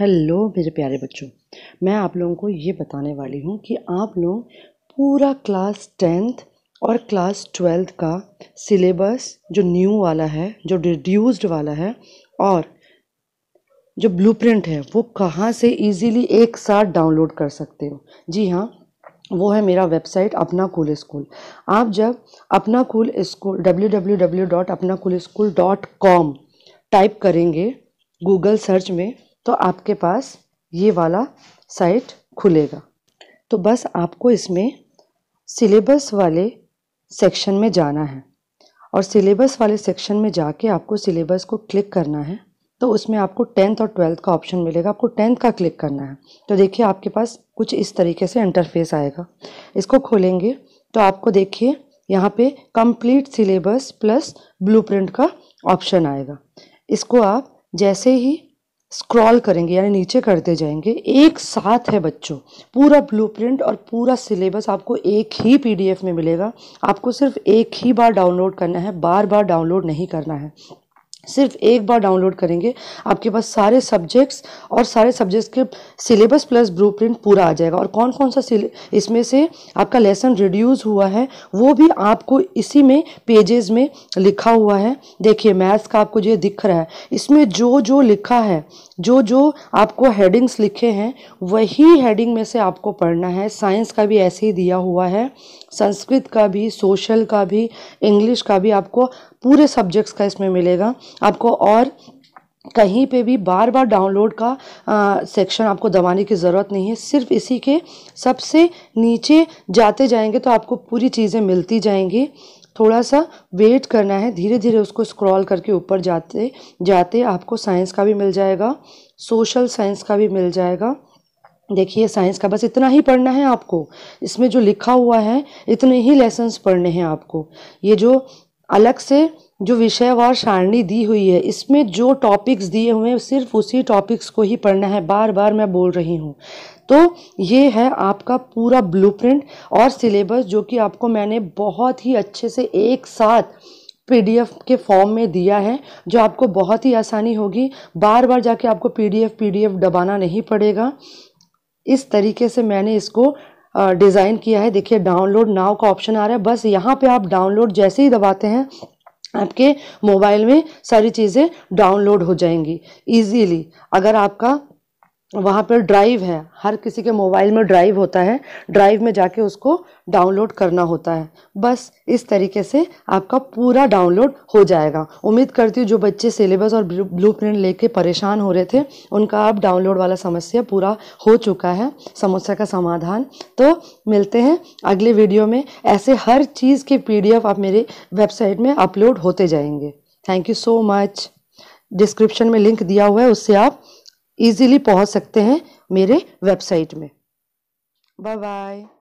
hello मेरे प्यारे बच्चों मैं आप लोगों को ये बताने वाली हूँ कि आप लोग पूरा क्लास टेंथ और क्लास ट्वेल्थ का सिलेबस जो न्यू वाला है जो रिड्यूस्ड वाला है और जो ब्लूप्रिंट है वो कहाँ से इजीली एक साथ डाउनलोड कर सकते हो जी हाँ वो है मेरा वेबसाइट अपना कूल स्कूल आप जब अपना cool school W W W dot अपना cool school dot com type करेंगे गूगल सर्च में तो आपके पास ये वाला साइट खुलेगा तो बस आपको इसमें सिलेबस वाले सेक्शन में जाना है और सिलेबस वाले सेक्शन में जाके आपको सिलेबस को क्लिक करना है तो उसमें आपको टेंथ और ट्वेल्थ का ऑप्शन मिलेगा आपको टेंथ का क्लिक करना है तो देखिए आपके पास कुछ इस तरीके से इंटरफेस आएगा इसको खोलेंगे तो आपको देखिए यहाँ पे कंप्लीट सिलेबस प्लस ब्लूप्रिंट का ऑप्शन आएगा इसको आप जैसे ही स्क्रॉल करेंगे यानी नीचे करते जाएंगे एक साथ है बच्चों पूरा ब्लूप्रिंट और पूरा सिलेबस आपको एक ही पीडीएफ में मिलेगा आपको सिर्फ एक ही बार डाउनलोड करना है बार बार डाउनलोड नहीं करना है सिर्फ एक बार डाउनलोड करेंगे आपके पास सारे सब्जेक्ट्स और सारे सब्जेक्ट्स के सिलेबस प्लस ब्लूप्रिंट पूरा आ जाएगा और कौन कौन सा इसमें से आपका लेसन रिड्यूस हुआ है वो भी आपको इसी में पेजेस में लिखा हुआ है देखिए मैथ्स का आपको जो दिख रहा है इसमें जो जो लिखा है जो जो आपको हेडिंग्स लिखे हैं वही हेडिंग में से आपको पढ़ना है साइंस का भी ऐसे ही दिया हुआ है संस्कृत का भी सोशल का भी इंग्लिश का भी आपको पूरे सब्जेक्ट्स का इसमें मिलेगा आपको और कहीं पे भी बार बार डाउनलोड का सेक्शन आपको दबाने की ज़रूरत नहीं है सिर्फ इसी के सबसे नीचे जाते जाएंगे तो आपको पूरी चीज़ें मिलती जाएंगी थोड़ा सा वेट करना है धीरे धीरे उसको स्क्रॉल करके ऊपर जाते जाते आपको साइंस का भी मिल जाएगा सोशल साइंस का भी मिल जाएगा देखिए साइंस का बस इतना ही पढ़ना है आपको इसमें जो लिखा हुआ है इतने ही लेसन्स पढ़ने हैं आपको ये जो अलग से जो विषयवार सारणी दी हुई है इसमें जो टॉपिक्स दिए हुए हैं सिर्फ उसी टॉपिक्स को ही पढ़ना है बार बार मैं बोल रही हूँ तो ये है आपका पूरा ब्लूप्रिंट और सिलेबस जो कि आपको मैंने बहुत ही अच्छे से एक साथ पीडीएफ के फॉर्म में दिया है जो आपको बहुत ही आसानी होगी बार बार जाके आपको पीडीएफ पीडीएफ दबाना नहीं पड़ेगा इस तरीके से मैंने इसको डिज़ाइन किया है देखिए डाउनलोड नाव का ऑप्शन आ रहा है बस यहाँ पे आप डाउनलोड जैसे ही दबाते हैं आपके मोबाइल में सारी चीज़ें डाउनलोड हो जाएंगी इजीली अगर आपका वहाँ पर ड्राइव है हर किसी के मोबाइल में ड्राइव होता है ड्राइव में जाके उसको डाउनलोड करना होता है बस इस तरीके से आपका पूरा डाउनलोड हो जाएगा उम्मीद करती हूँ जो बच्चे सिलेबस और ब्लू प्रिंट लेके परेशान हो रहे थे उनका अब डाउनलोड वाला समस्या पूरा हो चुका है समस्या का समाधान तो मिलते हैं अगले वीडियो में ऐसे हर चीज़ के पी आप मेरे वेबसाइट में अपलोड होते जाएंगे thank you so much description में लिंक दिया हुआ है उससे आप इजीली पहुंच सकते हैं मेरे वेबसाइट में बाय बाय